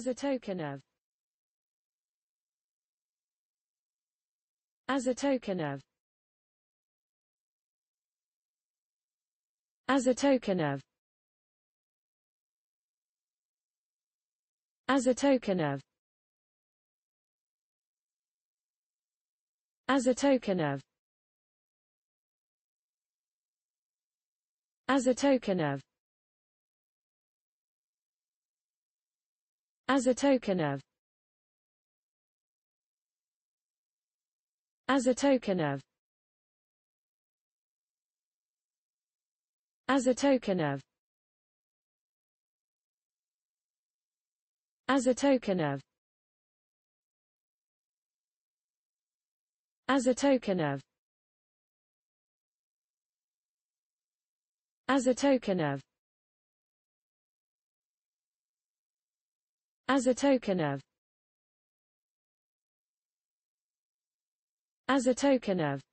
As a token of As a token of As a token of As a token of As a token of As a token of As a token of As a token of As a token of As a token of As a token of As a token of As a token of As a token of